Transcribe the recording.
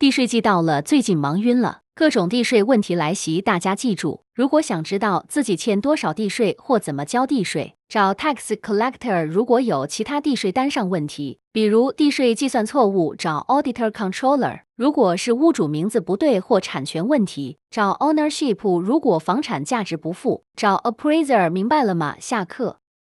地税季到了，最近忙晕了，各种地税问题来袭。大家记住，如果想知道自己欠多少地税或怎么交地税，找 tax collector。如果有其他地税单上问题，比如地税计算错误，找 auditor controller。如果是屋主名字不对或产权问题，找 ownership。如果房产价值不付，找 appraiser。明白了吗？下课。